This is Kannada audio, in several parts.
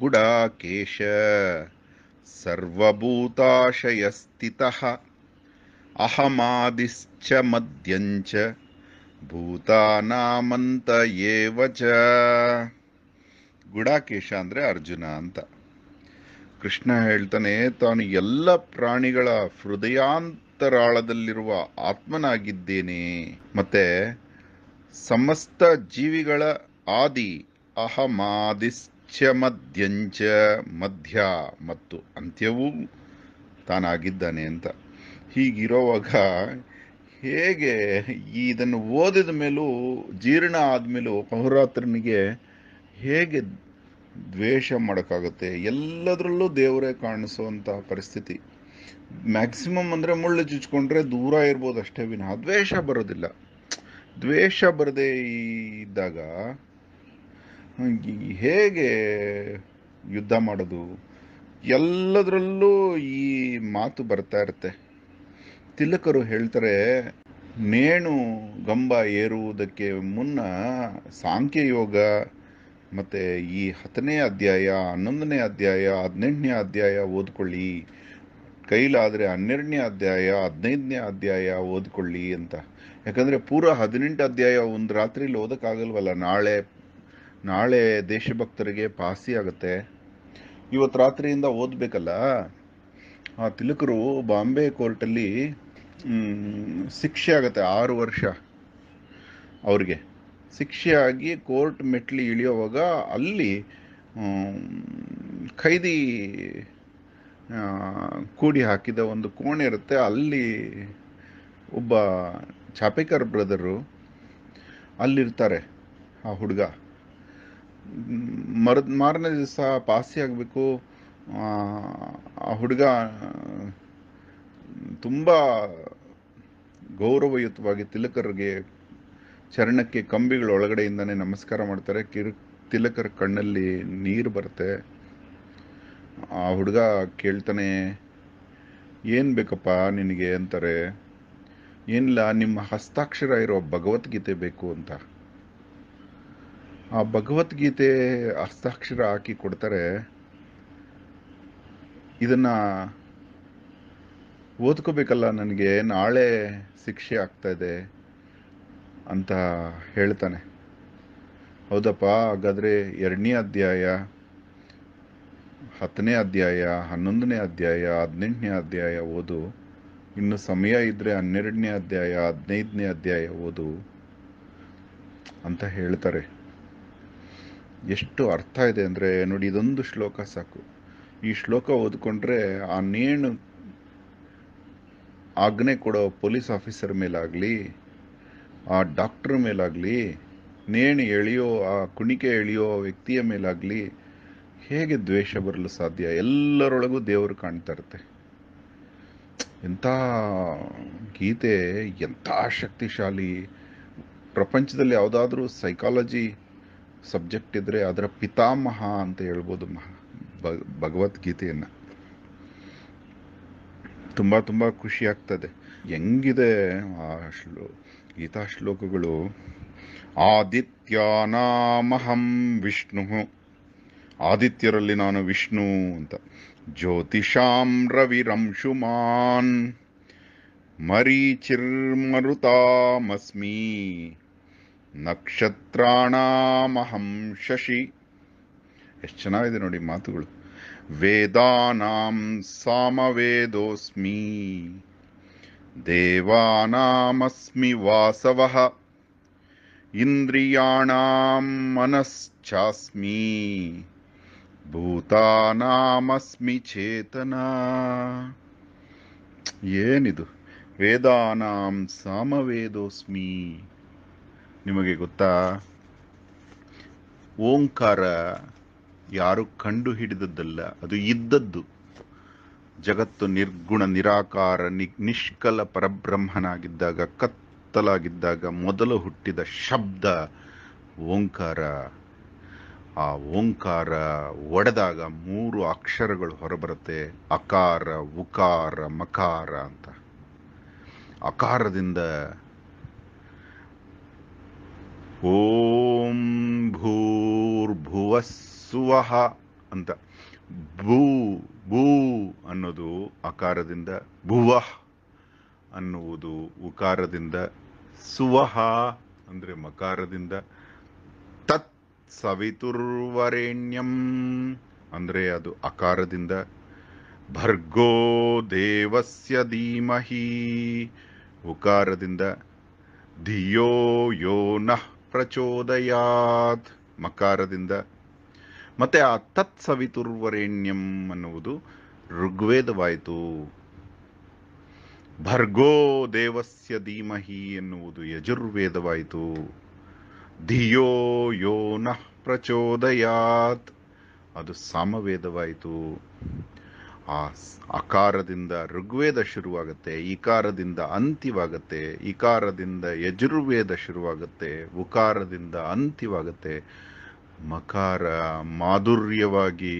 ಗುಡಾಕೇಶ ಗುಡಾಕೇಶ ಅಹಮಾದಿಶ್ಚ ಅಹಮಾದಿಶ್ಚ ಮಧ್ಯಂಚ ಭೂತಾನಾಮಂತ ಏವಚ ಗುಡಾಕೇಶ ಅಂದರೆ ಅರ್ಜುನ ಅಂತ ಕೃಷ್ಣ ಹೇಳ್ತಾನೆ ತಾನು ಎಲ್ಲ ಪ್ರಾಣಿಗಳ ಹೃದಯಾಂತರಾಳದಲ್ಲಿರುವ ಆತ್ಮನಾಗಿದ್ದೇನೆ ಮತ್ತೆ ಸಮಸ್ತ ಜೀವಿಗಳ ಆದಿ ಅಹಮಾದಿಶ್ಚ ಮಧ್ಯಂಚ ಮಧ್ಯ ಮತ್ತು ಅಂತ್ಯವೂ ತಾನಾಗಿದ್ದಾನೆ ಅಂತ ಹೀಗಿರೋವಾಗ ಹೇಗೆ ಇದನ್ನು ಓದಿದ ಮೇಲೂ ಜೀರ್ಣ ಆದಮೇಲೂ ಪೌರಾತ್ರನಿಗೆ ಹೇಗೆ ದ್ವೇಷ ಮಾಡೋಕ್ಕಾಗುತ್ತೆ ಎಲ್ಲದರಲ್ಲೂ ದೇವರೇ ಕಾಣಿಸೋವಂಥ ಪರಿಸ್ಥಿತಿ ಮ್ಯಾಕ್ಸಿಮಮ್ ಅಂದರೆ ಮುಳ್ಳು ಚುಚ್ಕೊಂಡ್ರೆ ದೂರ ಇರ್ಬೋದು ಅಷ್ಟೇ ವಿನಃ ದ್ವೇಷ ಬರೋದಿಲ್ಲ ದ್ವೇಷ ಬರದೇ ಇದ್ದಾಗ ಹೇಗೆ ಯುದ್ಧ ಮಾಡೋದು ಎಲ್ಲದರಲ್ಲೂ ಈ ಮಾತು ಬರ್ತಾ ಇರುತ್ತೆ ತಿಲಕರು ಹೇಳ್ತಾರೆ ನೇಣು ಗಂಬ ಏರುವುದಕ್ಕೆ ಮುನ್ನ ಸಾಂಖ್ಯ ಯೋಗ ಮತ್ತು ಈ ಹತ್ತನೇ ಅಧ್ಯಾಯ ಹನ್ನೊಂದನೇ ಅಧ್ಯಾಯ ಹದಿನೆಂಟನೇ ಅಧ್ಯಾಯ ಓದ್ಕೊಳ್ಳಿ ಕೈಲಾದರೆ ಹನ್ನೆರಡನೇ ಅಧ್ಯಾಯ ಹದಿನೈದನೇ ಅಧ್ಯಾಯ ಓದ್ಕೊಳ್ಳಿ ಅಂತ ಯಾಕಂದರೆ ಪೂರ ಹದಿನೆಂಟು ಅಧ್ಯಾಯ ಒಂದು ರಾತ್ರಿಲಿ ಓದೋಕ್ಕಾಗಲ್ವಲ್ಲ ನಾಳೆ ನಾಳೆ ದೇಶಭಕ್ತರಿಗೆ ಪಾಸಿ ಆಗುತ್ತೆ ಇವತ್ತು ರಾತ್ರಿಯಿಂದ ಓದಬೇಕಲ್ಲ ಆ ತಿಲಕರು ಬಾಂಬೆ ಕೋರ್ಟಲ್ಲಿ ಶಿಕ್ಷೆ ಆಗುತ್ತೆ ಆರು ವರ್ಷ ಅವ್ರಿಗೆ ಶಿಕ್ಷೆಯಾಗಿ ಕೋರ್ಟ್ ಮೆಟ್ಲಿ ಇಳಿಯೋವಾಗ ಅಲ್ಲಿ ಖೈದಿ ಕೂಡಿ ಹಾಕಿದ ಒಂದು ಕೋಣೆ ಇರುತ್ತೆ ಅಲ್ಲಿ ಒಬ್ಬ ಚಾಪೇಕರ್ ಬ್ರದರು ಅಲ್ಲಿರ್ತಾರೆ ಆ ಹುಡುಗ ಮರದ ಮಾರನೇ ದಿವಸ ಪಾಸಿ ಆಗಬೇಕು ಆ ಹುಡುಗ ತುಂಬ ಗೌರವಯುತವಾಗಿ ತಿಲಕರಿಗೆ ಚರಣಕ್ಕೆ ಕಂಬಿಗಳ ಒಳಗಡೆಯಿಂದನೇ ನಮಸ್ಕಾರ ಮಾಡ್ತಾರೆ ಕಿರು ತಿಲಕರ ಕಣ್ಣಲ್ಲಿ ನೀರು ಬರುತ್ತೆ ಆ ಹುಡುಗ ಕೇಳ್ತಾನೆ ಏನು ಬೇಕಪ್ಪ ನಿನಗೆ ಅಂತಾರೆ ಏನಿಲ್ಲ ನಿಮ್ಮ ಹಸ್ತಾಕ್ಷರ ಇರೋ ಭಗವದ್ಗೀತೆ ಬೇಕು ಅಂತ ಆ ಭಗವದ್ಗೀತೆ ಹಸ್ತಾಕ್ಷರ ಹಾಕಿ ಕೊಡ್ತಾರೆ ಇದನ್ನು ಓದ್ಕೋಬೇಕಲ್ಲ ನನಗೆ ನಾಳೆ ಶಿಕ್ಷೆ ಆಗ್ತಾಯಿದೆ ಅಂತ ಹೇಳ್ತಾನೆ ಹೌದಪ್ಪ ಹಾಗಾದರೆ ಎರಡನೇ ಅಧ್ಯಾಯ ಹತ್ತನೇ ಅಧ್ಯಾಯ ಹನ್ನೊಂದನೇ ಅಧ್ಯಾಯ ಹದಿನೆಂಟನೇ ಅಧ್ಯಾಯ ಓದು ಇನ್ನು ಸಮಯ ಇದ್ದರೆ ಹನ್ನೆರಡನೇ ಅಧ್ಯಾಯ ಹದಿನೈದನೇ ಅಧ್ಯಾಯ ಓದು ಅಂತ ಹೇಳ್ತಾರೆ ಎಷ್ಟು ಅರ್ಥ ಇದೆ ಅಂದರೆ ನೋಡಿ ಇದೊಂದು ಶ್ಲೋಕ ಸಾಕು ಈ ಶ್ಲೋಕ ಓದ್ಕೊಂಡ್ರೆ ಆ ನೇಣು ಆಜ್ಞೆ ಕೊಡೋ ಪೊಲೀಸ್ ಆಫೀಸರ್ ಮೇಲಾಗಲಿ ಆ ಡಾಕ್ಟ್ರ್ ಮೇಲಾಗಲಿ ನೇಣು ಎಳೆಯೋ ಆ ಕುಣಿಕೆ ಎಳೆಯೋ ವ್ಯಕ್ತಿಯ ಮೇಲಾಗಲಿ ಹೇಗೆ ದ್ವೇಷ ಬರಲು ಸಾಧ್ಯ ಎಲ್ಲರೊಳಗೂ ದೇವರು ಕಾಣ್ತಾ ಇರುತ್ತೆ ಎಂಥ ಗೀತೆ ಎಂಥ ಶಕ್ತಿಶಾಲಿ ಪ್ರಪಂಚದಲ್ಲಿ ಯಾವುದಾದ್ರೂ ಸೈಕಾಲಜಿ ಸಬ್ಜೆಕ್ಟ್ ಇದ್ದರೆ ಅದರ ಪಿತಾಮಹ ಅಂತ ಹೇಳ್ಬೋದು ಮಹ ಭಗವದ್ಗೀತೆಯನ್ನು ತುಂಬ ತುಂಬ ಖುಷಿ ಆಗ್ತದೆ ಹೆಂಗಿದೆ ಆ ಶ್ಲೋ ಗೀತಾ ಶ್ಲೋಕಗಳು ಆದಿತ್ಯಾನಾಮಹಂ ವಿಷ್ಣು ಆದಿತ್ಯರಲ್ಲಿ ನಾನು ವಿಷ್ಣು ಅಂತ ಜ್ಯೋತಿಷಾಂ ರವಿರಂಶುಮಾನ್ ಮರೀಚಿರ್ಮರುತಾಮಸ್ಮೀ ನಕ್ಷತ್ರಾಣಾಮಹಂ ಶಶಿ ಎಷ್ಟು ಚೆನ್ನಾಗಿದೆ ನೋಡಿ ಮಾತುಗಳು ವೇದಾನಾಂ ಸಾಮವೇದೋಸ್ಮಿ ದೇವಾನಾಮಸ್ಮಿ ವಾಸವ ಇಂದ್ರಿಯಾಣಾಂ ಮನಶ್ಚಾಸ್ಮಿ ಭೂತಾನಾಮಸ್ಮಿ ಚೇತನ ಏನಿದು ವೇದಾನಾಂ ಸಾಮವೇದೋಸ್ಮಿ ನಿಮಗೆ ಗೊತ್ತಾ ಓಂಕಾರ ಯಾರು ಕಂಡು ಹಿಡಿದದ್ದಲ್ಲ ಅದು ಇದ್ದದ್ದು ಜಗತ್ತು ನಿರ್ಗುಣ ನಿರಾಕಾರ ನಿ ನಿಷ್ಕಲ ಪರಬ್ರಹ್ಮನಾಗಿದ್ದಾಗ ಕತ್ತಲಾಗಿದ್ದಾಗ ಮೊದಲು ಹುಟ್ಟಿದ ಶಬ್ದ ಓಂಕಾರ ಆ ಓಂಕಾರ ಒಡೆದಾಗ ಮೂರು ಅಕ್ಷರಗಳು ಹೊರಬರುತ್ತೆ ಅಕಾರ ಉಕಾರ ಮಕಾರ ಅಂತ ಅಕಾರದಿಂದ ಓಂ ಭೂರ್ಭುವಃ ಸುವಃ ಅಂತ ಭೂ ಭೂ ಅನ್ನೋದು ಅಕಾರದಿಂದ ಭುವಃ ಅನ್ನುವುದು ಉಕಾರದಿಂದ ಸುವಹ ಅಂದರೆ ಮಕಾರದಿಂದ ತತ್ ಸವಿತುರ್ವರೆಣ್ಯಂ ಅಂದರೆ ಅದು ಅಕಾರದಿಂದ ಭರ್ಗೋ ದೇವಸ್ಯ ಧೀಮಹಿ ಉಕಾರದಿಂದ ಧಿಯೋ ಯೋ ನಃ ಪ್ರಚೋದಯಾತ್ ಮಕಾರದಿಂದ ಮತ್ತೆ ಆ ತತ್ ಅನ್ನುವುದು ಋಗ್ವೇದವಾಯಿತು ಭರ್ಗೋ ದೇವಸ್ಯ ಧೀಮಹಿ ಎನ್ನುವುದು ಯಜುರ್ವೇದವಾಯಿತು ಧಿಯೋ ಯೋ ನಃ ಪ್ರಚೋದಯಾತ್ ಅದು ಸಾಮವೇದವಾಯಿತು ಆ ಅಕಾರದಿಂದ ಋಗ್ವೇದ ಶುರುವಾಗುತ್ತೆ ಇಕಾರದಿಂದ ಅಂತ್ಯವಾಗುತ್ತೆ ಇಕಾರದಿಂದ ಯಜುರ್ವೇದ ಶುರುವಾಗುತ್ತೆ ಉಕಾರದಿಂದ ಅಂತ್ಯವಾಗುತ್ತೆ ಮಕಾರ ಮಾಧುರ್ಯವಾಗಿ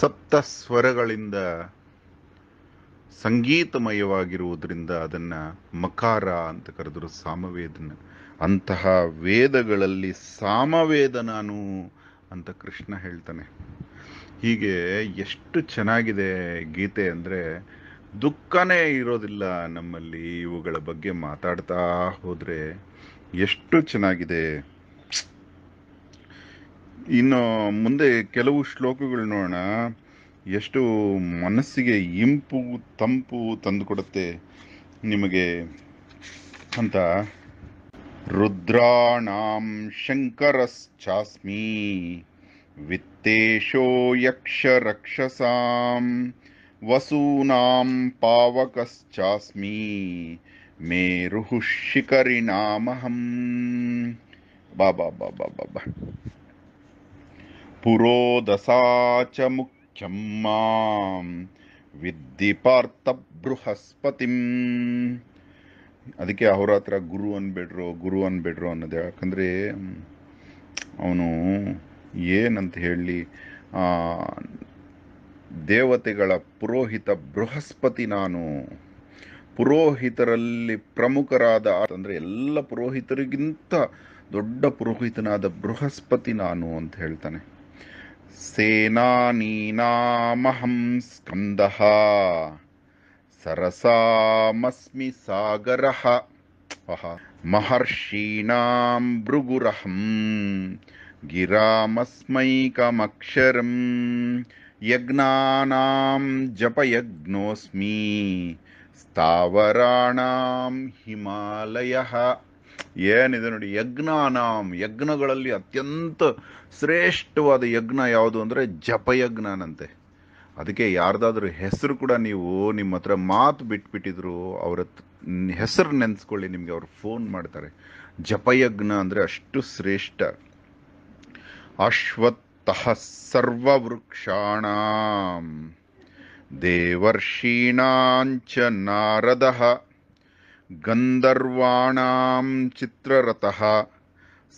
ಸಪ್ತ ಸ್ವರಗಳಿಂದ ಸಂಗೀತಮಯವಾಗಿರುವುದರಿಂದ ಅದನ್ನು ಮಕಾರ ಅಂತ ಕರೆದರು ಸಾಮವೇದನ ಅಂತಹ ವೇದಗಳಲ್ಲಿ ಸಾಮವೇದ ಅಂತ ಕೃಷ್ಣ ಹೇಳ್ತಾನೆ ಹೀಗೆ ಎಷ್ಟು ಚೆನ್ನಾಗಿದೆ ಗೀತೆ ಅಂದರೆ ದುಃಖನೇ ಇರೋದಿಲ್ಲ ನಮ್ಮಲ್ಲಿ ಇವುಗಳ ಬಗ್ಗೆ ಮಾತಾಡ್ತಾ ಹೋದರೆ ಎಷ್ಟು ಚೆನ್ನಾಗಿದೆ ಇನ್ನು ಮುಂದೆ ಕೆಲವು ಶ್ಲೋಕಗಳು ನೋಡೋಣ ಎಷ್ಟು ಮನಸ್ಸಿಗೆ ಇಂಪು ತಂಪು ತಂದುಕೊಡುತ್ತೆ ನಿಮಗೆ ಅಂತ ರುದ್ರಾಣಾಂ ಶಂಕರಶ್ಚಾಸ್ಮಿ वित्तेशो यक्ष रक्षसां वसूनां पावकश्चास्मि पुरो बाबा च मुख्यं मां विद्धि पार्थबृहस्पतिम् अधिके अत्र गुरु अन्बेड्रो गुरु अन्बेड्रो अनद्रे अव ಏನಂತ ಹೇಳಿ ದೇವತೆಗಳ ಪುರೋಹಿತ ಬೃಹಸ್ಪತಿ ನಾನು ಪುರೋಹಿತರಲ್ಲಿ ಪ್ರಮುಖರಾದ ಅಂದರೆ ಎಲ್ಲ ಪುರೋಹಿತರಿಗಿಂತ ದೊಡ್ಡ ಪುರೋಹಿತನಾದ ಬೃಹಸ್ಪತಿ ನಾನು ಅಂತ ಹೇಳ್ತಾನೆ ಸೇನಾನೀನಾಮಹಂ ಸ್ಕಂದ ಸರಸಾಮಸ್ಮಿ ಸಾಗರ ಮಹರ್ಷೀಣಾಂ ಭೃಗುರಹಂ गिरामस्मैकमक्षरं यज्ञानां ಜಪಯಜ್ಞೋಸ್ಮಿ ಸ್ಥಾವರಾಣಾಂ ಹಿಮಾಲಯ ಏನಿದೆ ನೋಡಿ ಯಜ್ಞಾನಾಂ ಯಜ್ಞಗಳಲ್ಲಿ ಅತ್ಯಂತ ಶ್ರೇಷ್ಠವಾದ ಯಜ್ಞ ಯಾವುದು ಅಂದರೆ ಜಪಯಜ್ಞನಂತೆ ಅದಕ್ಕೆ ಯಾರ್ದಾದ್ರೂ ಹೆಸರು ಕೂಡ ನೀವು ನಿಮ್ಮ ಹತ್ರ ಮಾತು ಬಿಟ್ಬಿಟ್ಟಿದ್ರು ಅವರ ಹೆಸರು ನೆನೆಸ್ಕೊಳ್ಳಿ ನಿಮಗೆ ಅವ್ರು ಫೋನ್ ಮಾಡ್ತಾರೆ ಜಪಯಜ್ಞ ಅಂದರೆ ಅಷ್ಟು ಶ್ರೇಷ್ಠ ಅಶ್ವತ್ಥಃ ಸರ್ವೃಕ್ಷಾಣ ದೇವರ್ಷೀಣಾಂಚ ನಾರದ ಗಂಧರ್ವಾಣಾಂ ಚಿತ್ರರಥ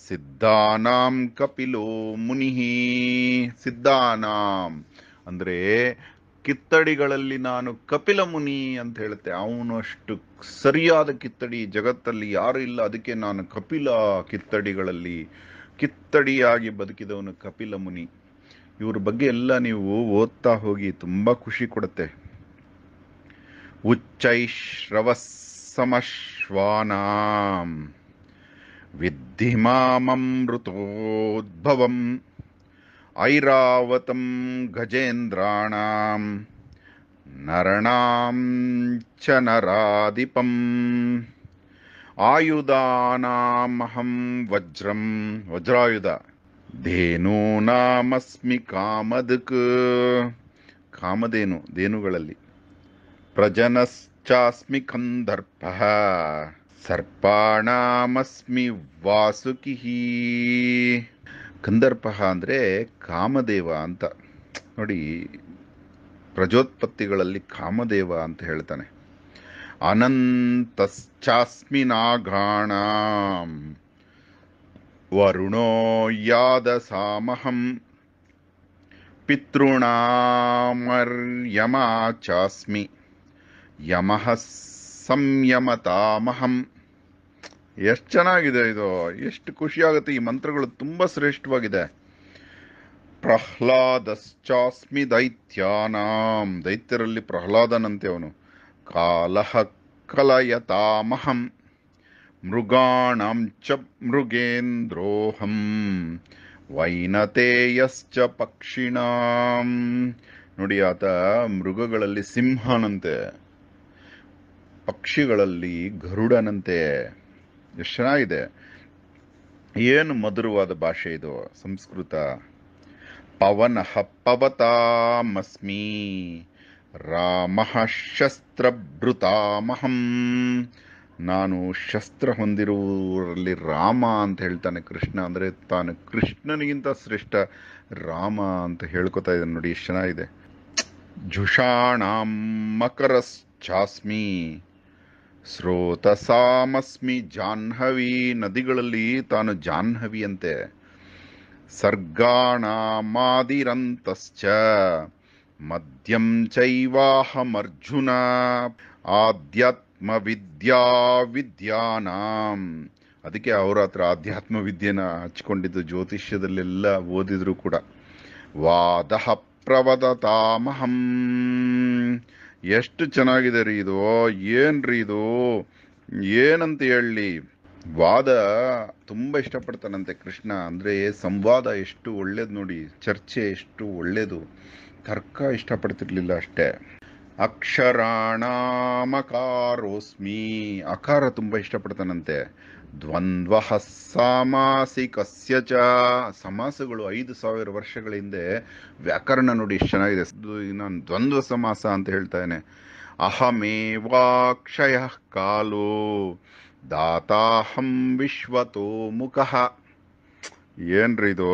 ಸಿದ್ಧಾನಾಂ ಕಪಿಲೋ ಮುನಿ ಸಿದ್ಧಾನಾಂ ಅಂದರೆ ಕಿತ್ತಡಿಗಳಲ್ಲಿ ನಾನು ಕಪಿಲ ಮುನಿ ಅಂತ ಹೇಳುತ್ತೆ ಅವನಷ್ಟು ಸರಿಯಾದ ಕಿತ್ತಡಿ ಜಗತ್ತಲ್ಲಿ ಯಾರು ಇಲ್ಲ ಅದಕ್ಕೆ ನಾನು ಕಪಿಲ ಕಿತ್ತಡಿಗಳಲ್ಲಿ ಕಿತ್ತಡಿಯಾಗಿ ಬದುಕಿದವನು ಕಪಿಲ ಮುನಿ ಇವ್ರ ಬಗ್ಗೆ ಎಲ್ಲ ನೀವು ಓದ್ತಾ ಹೋಗಿ ತುಂಬ ಖುಷಿ ಕೊಡುತ್ತೆ ಉಚ್ಚೈಶ್ರವಸಮಶ್ವಾನಾಂ ವಿದ್ಧಿ ಮಾಮೃತೋದ್ಭವಂ ಐರಾವತಂ ಗಜೇಂದ್ರಾಣಾಂ ನರಣಾಂ ಚ ನರಾಧಿಪಂ ಆಯುಧಾನಾಮಹಂ ವಜ್ರಂ ವಜ್ರಾಯುಧ ಧೇನೋ ನಾಮಸ್ಮಿ ಕಾಮದಕ್ ಕಾಮಧೇನು ಧೇನುಗಳಲ್ಲಿ ಪ್ರಜನಶ್ಚಾಸ್ಮಿ ಕಂದರ್ಪ ಸರ್ಪಾಣಾಮಸ್ಮಿ ವಾಸುಕಿ ಕಂದರ್ಪ ಅಂದರೆ ಕಾಮದೇವ ಅಂತ ನೋಡಿ ಪ್ರಜೋತ್ಪತ್ತಿಗಳಲ್ಲಿ ಕಾಮದೇವ ಅಂತ ಹೇಳ್ತಾನೆ अनन्तश्चास्मिनाघाणाम् वरुणो यादसामहं पितॄणामर्यमा ಯಮ ಯಮಃ ಸಂಯಮತಾಮಹಂ ಎಷ್ಟು ಚೆನ್ನಾಗಿದೆ ಇದು ಎಷ್ಟು ಖುಷಿಯಾಗುತ್ತೆ ಈ ಮಂತ್ರಗಳು ತುಂಬ ಶ್ರೇಷ್ಠವಾಗಿದೆ ಪ್ರಹ್ಲಾದಶ್ಚಾಸ್ಮಿ ದೈತ್ಯಾನಾಂ ದೈತ್ಯರಲ್ಲಿ ಪ್ರಹ್ಲಾದನಂತೆ ಅವನು कालः ಕಲಯತಾಮಹಂ ಮೃಗಾಣಂ ಚ ಮೃಗೇಂದ್ರೋಹಂ ವೈನತೇಯಶ್ಚ ಪಕ್ಷಿಣಾಂ ನೋಡಿ ಆತ ಮೃಗಗಳಲ್ಲಿ ಸಿಂಹನಂತೆ ಪಕ್ಷಿಗಳಲ್ಲಿ ಗರುಡನಂತೆ ಎಷ್ಟು ಚೆನ್ನಾಗಿದೆ ಏನು ಮಧುರವಾದ ಭಾಷೆ ಇದು ಸಂಸ್ಕೃತ ಪವನಃ ಪವತಾಮಸ್ಮಿ ರಾಮಃ ಶಸ್ತ್ರಭೃತಾಮಹಂ ನಾನು ಶಸ್ತ್ರ ಹೊಂದಿರುವರಲ್ಲಿ ರಾಮ ಅಂತ ಹೇಳ್ತಾನೆ ಕೃಷ್ಣ ಅಂದರೆ ತಾನು ಕೃಷ್ಣನಿಗಿಂತ ಶ್ರೇಷ್ಠ ರಾಮ ಅಂತ ಹೇಳ್ಕೊತಾ ಇದ್ದಾನೆ ನೋಡಿ ಎಷ್ಟು ಚೆನ್ನಾಗಿದೆ ಝುಷಾಣಾಂ ಮಕರಶ್ಚಾಸ್ಮಿ ಸ್ರೋತಸಾಮಸ್ಮಿ ಜಾಹ್ನವಿ ನದಿಗಳಲ್ಲಿ ತಾನು ಜಾಹ್ನವಿಯಂತೆ ಸರ್ಗಾಣಾಮಾದಿರಂತಶ್ಚ ಮಧ್ಯಂ ಚೈವಾಹಮರ್ಜುನ ಆಧ್ಯಾತ್ಮ ವಿದ್ಯಾ ವಿದ್ಯಾನಾಂ ಅದಕ್ಕೆ ಅವರ ಹತ್ರ ಆಧ್ಯಾತ್ಮ ವಿದ್ಯೆನ ಹಚ್ಕೊಂಡಿದ್ದು ಜ್ಯೋತಿಷ್ಯದಲ್ಲೆಲ್ಲ ಓದಿದ್ರು ಕೂಡ ವಾದ ಪ್ರವದತಾಮಹಂ ಎಷ್ಟು ಚೆನ್ನಾಗಿದೆ ರೀ ಇದು ಏನ್ರಿ ಇದು ಏನಂತ ಹೇಳಿ ವಾದ ತುಂಬ ಇಷ್ಟಪಡ್ತಾನಂತೆ ಕೃಷ್ಣ ಅಂದರೆ ಸಂವಾದ ಎಷ್ಟು ಒಳ್ಳೇದು ನೋಡಿ ಚರ್ಚೆ ಎಷ್ಟು ಒಳ್ಳೇದು ತರ್ಕ ಇಷ್ಟಪಡ್ತಿರ್ಲಿಲ್ಲ ಅಷ್ಟೇ ಅಕ್ಷರಾಣಾಮಕಾರೋಸ್ಮಿ ಅಕಾರ ತುಂಬ ಇಷ್ಟಪಡ್ತಾನಂತೆ ದ್ವಂದ್ವ ಕಸ್ಯ ಚ ಸಮಾಸಗಳು ಐದು ಸಾವಿರ ವರ್ಷಗಳ ಹಿಂದೆ ವ್ಯಾಕರಣ ನೋಡಿ ಇಷ್ಟು ಚೆನ್ನಾಗಿದೆ ನಾನು ದ್ವಂದ್ವ ಸಮಾಸ ಅಂತ ಹೇಳ್ತಾನೆ ಅಹಮೇವಾಕ್ಷಯ ಕಾಲು ದಾತಾಹಂ ವಿಶ್ವತೋ ಮುಖ ಇದು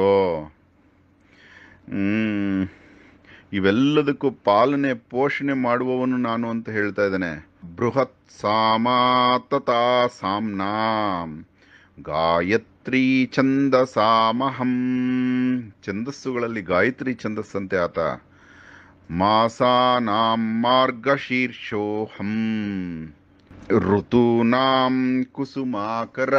ಹ್ಮ್ ಇವೆಲ್ಲದಕ್ಕೂ ಪಾಲನೆ ಪೋಷಣೆ ಮಾಡುವವನು ನಾನು ಅಂತ ಹೇಳ್ತಾ ಇದ್ದಾನೆ ಬೃಹತ್ ಸಾಮಾತ ಸಾಮ್ನಾ ಗಾಯತ್ರಿ ಛಂದ ಸಾಮಹಂ ಛಂದಸ್ಸುಗಳಲ್ಲಿ ಗಾಯತ್ರಿ ಛಂದಸ್ಸಂತೆ ಆತ ಮಾಸಾನಾಂ ಮಾರ್ಗಶೀರ್ಷೋಹಂ ಋತೂನಾಂ ಕುಸುಮಾಕರ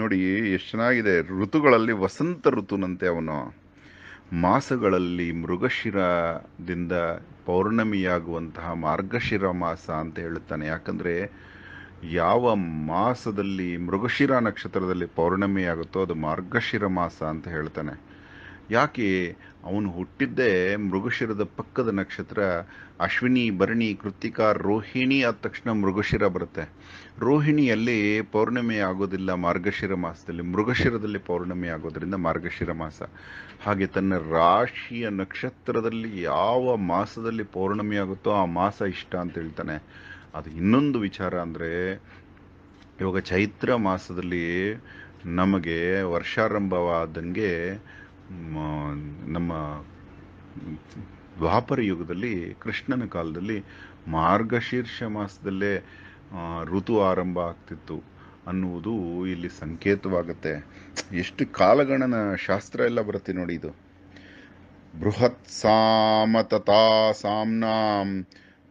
ನೋಡಿ ಎಷ್ಟು ಚೆನ್ನಾಗಿದೆ ಋತುಗಳಲ್ಲಿ ವಸಂತ ಋತುನಂತೆ ಅವನು ಮಾಸಗಳಲ್ಲಿ ಮೃಗಶಿರದಿಂದ ಪೌರ್ಣಮಿಯಾಗುವಂತಹ ಮಾರ್ಗಶಿರ ಮಾಸ ಅಂತ ಹೇಳುತ್ತಾನೆ ಯಾಕಂದರೆ ಯಾವ ಮಾಸದಲ್ಲಿ ಮೃಗಶಿರ ನಕ್ಷತ್ರದಲ್ಲಿ ಪೌರ್ಣಮಿಯಾಗುತ್ತೋ ಅದು ಮಾರ್ಗಶಿರ ಮಾಸ ಅಂತ ಹೇಳ್ತಾನೆ ಯಾಕೆ ಅವನು ಹುಟ್ಟಿದ್ದೇ ಮೃಗಶಿರದ ಪಕ್ಕದ ನಕ್ಷತ್ರ ಅಶ್ವಿನಿ ಭರಣಿ ಕೃತಿಕ ರೋಹಿಣಿ ಆದ ತಕ್ಷಣ ಮೃಗಶಿರ ಬರುತ್ತೆ ರೋಹಿಣಿಯಲ್ಲಿ ಪೌರ್ಣಿಮೆ ಆಗೋದಿಲ್ಲ ಮಾರ್ಗಶಿರ ಮಾಸದಲ್ಲಿ ಮೃಗಶಿರದಲ್ಲಿ ಪೌರ್ಣಿಮೆ ಆಗೋದ್ರಿಂದ ಮಾರ್ಗಶಿರ ಮಾಸ ಹಾಗೆ ತನ್ನ ರಾಶಿಯ ನಕ್ಷತ್ರದಲ್ಲಿ ಯಾವ ಮಾಸದಲ್ಲಿ ಪೌರ್ಣಮಿ ಆಗುತ್ತೋ ಆ ಮಾಸ ಇಷ್ಟ ಅಂತ ಹೇಳ್ತಾನೆ ಅದು ಇನ್ನೊಂದು ವಿಚಾರ ಅಂದರೆ ಇವಾಗ ಚೈತ್ರ ಮಾಸದಲ್ಲಿ ನಮಗೆ ವರ್ಷಾರಂಭವಾದಂಗೆ ನಮ್ಮ ದ್ವಾಪರ ಯುಗದಲ್ಲಿ ಕೃಷ್ಣನ ಕಾಲದಲ್ಲಿ ಮಾರ್ಗಶೀರ್ಷ ಮಾಸದಲ್ಲೇ ಋತು ಆರಂಭ ಆಗ್ತಿತ್ತು ಅನ್ನುವುದು ಇಲ್ಲಿ ಸಂಕೇತವಾಗುತ್ತೆ ಎಷ್ಟು ಕಾಲಗಣನ ಶಾಸ್ತ್ರ ಎಲ್ಲ ಬರುತ್ತೆ ನೋಡಿ ಇದು ಬೃಹತ್ ಸಾಮತತಾ ಸಾಮ್ನಾಂ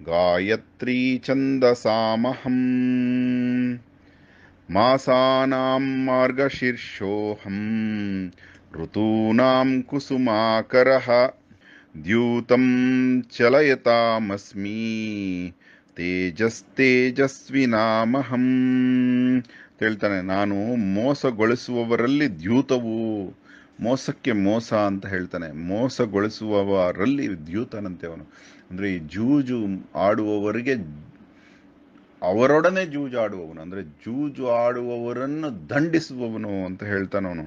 ಗಾಯತ್ರಿ ಚಂದ ಸಾಮಹಂ ಮಾಸಾನಾಂ ಮಾರ್ಗಶೀರ್ಷೋಹಂ ಋತೂನಾಂ ಕುಸುಮಾಕರಃ ದ್ಯೂತಂ ಚಲಯತಾಮಸ್ಮಿ ತೇಜಸ್ತೇಜಸ್ವಿನಾಮಹಂ ಹೇಳ್ತಾನೆ ನಾನು ಮೋಸಗೊಳಿಸುವವರಲ್ಲಿ ದ್ಯೂತವು ಮೋಸಕ್ಕೆ ಮೋಸ ಅಂತ ಹೇಳ್ತಾನೆ ಮೋಸಗೊಳಿಸುವವರಲ್ಲಿ ದ್ಯೂತನಂತೆ ಅವನು ಅಂದರೆ ಈ ಜೂಜು ಆಡುವವರಿಗೆ ಅವರೊಡನೆ ಜೂಜು ಆಡುವವನು ಅಂದರೆ ಜೂಜು ಆಡುವವರನ್ನು ದಂಡಿಸುವವನು ಅಂತ ಹೇಳ್ತಾನವನು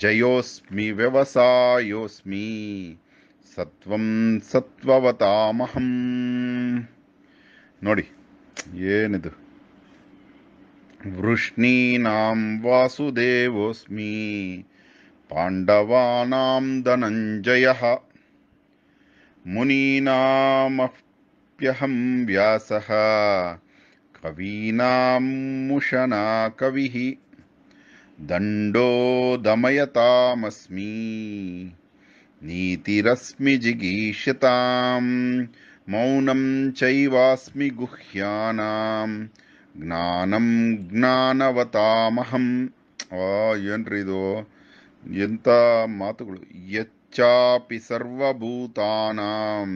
जयोस्मि व्यवसायोऽस्मि सत्वं सत्त्ववतामहं नोडि एनि तु वृष्णीनां वासुदेवोऽस्मि पाण्डवानां धनञ्जयः मुनीनामप्यहं व्यासः कवीनां मुशना कविः दण्डो दमयतामस्मि नीतिरस्मि जिगीषताम् मौनं चैवास्मि गुह्यानां ज्ञानं ज्ञानवतामहम् ಏನ್ರಿದು ಎಂಥ ಮಾತುಗಳು ಯಚ್ಚಾಪಿ ಸರ್ವಭೂತಾನಾಂ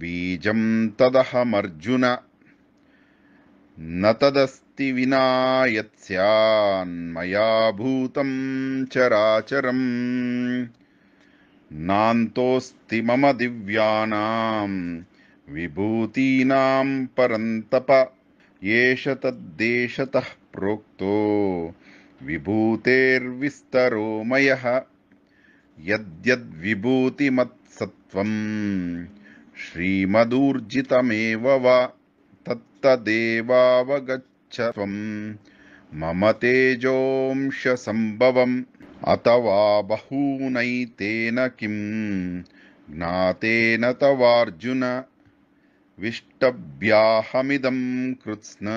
ಬೀಜಂ ತದಹಮರ್ಜುನ ನ ತದಸ್ विना यत्स्यान्मया भूतं चराचरम् नान्तोऽस्ति मम दिव्यानाम् विभूतीनाम् परन्तप एष तद्देशतः प्रोक्तो विभूतेर्विस्तरो मयः यद्यद्विभूतिमत्सत्त्वम् श्रीमदूर्जितमेव वा तत्तदेवावगच्छ ಚಂ ಮಮ ಸಂಭವಂ ಅಥವಾ ಬಹೂನೈತೇನ ಕಿಂ ಜ್ಞಾತೇನ ತವಾರ್ಜುನ ವಿಷ್ಟವ್ಯಾಹಮಿದಂ ಕೃತ್ಸ್ನ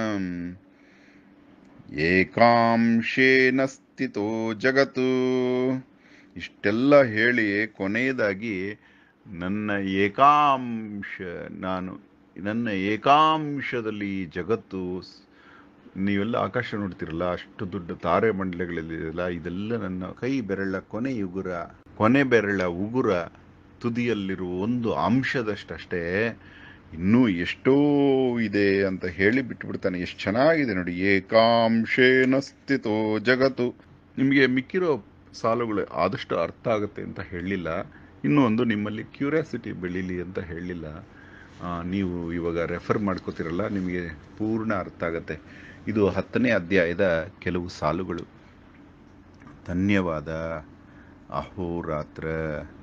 ಏಕಾಂಶೇನ ಸ್ಥಿತೋ ಜಗತ್ತು ಇಷ್ಟೆಲ್ಲ ಹೇಳಿ ಕೊನೆಯದಾಗಿ ನನ್ನ ಏಕಾಂಶ ನಾನು ನನ್ನ ಏಕಾಂಶದಲ್ಲಿ ಜಗತ್ತು ನೀವೆಲ್ಲ ಆಕಾಶ ನೋಡ್ತಿರಲ್ಲ ಅಷ್ಟು ದೊಡ್ಡ ತಾರೆ ಮಂಡಲಗಳಿದೆಯಲ್ಲ ಇದೆಲ್ಲ ನನ್ನ ಕೈ ಬೆರಳ ಕೊನೆ ಉಗುರ ಕೊನೆ ಬೆರಳ ಉಗುರ ತುದಿಯಲ್ಲಿರುವ ಒಂದು ಅಂಶದಷ್ಟಷ್ಟೇ ಇನ್ನೂ ಎಷ್ಟೋ ಇದೆ ಅಂತ ಹೇಳಿ ಬಿಟ್ಬಿಡ್ತಾನೆ ಎಷ್ಟು ಚೆನ್ನಾಗಿದೆ ನೋಡಿ ಏಕಾಂಶೇನಸ್ಥಿತೋ ಜಗತ್ತು ನಿಮಗೆ ಮಿಕ್ಕಿರೋ ಸಾಲುಗಳು ಆದಷ್ಟು ಅರ್ಥ ಆಗುತ್ತೆ ಅಂತ ಹೇಳಲಿಲ್ಲ ಇನ್ನೂ ಒಂದು ನಿಮ್ಮಲ್ಲಿ ಕ್ಯೂರಿಯಾಸಿಟಿ ಬೆಳೀಲಿ ಅಂತ ಹೇಳಲಿಲ್ಲ ನೀವು ಇವಾಗ ರೆಫರ್ ಮಾಡ್ಕೋತಿರಲ್ಲ ನಿಮಗೆ ಪೂರ್ಣ ಅರ್ಥ ಆಗುತ್ತೆ ಇದು ಹತ್ತನೇ ಅಧ್ಯಾಯದ ಕೆಲವು ಸಾಲುಗಳು ಧನ್ಯವಾದ ಅಹೋರಾತ್ರ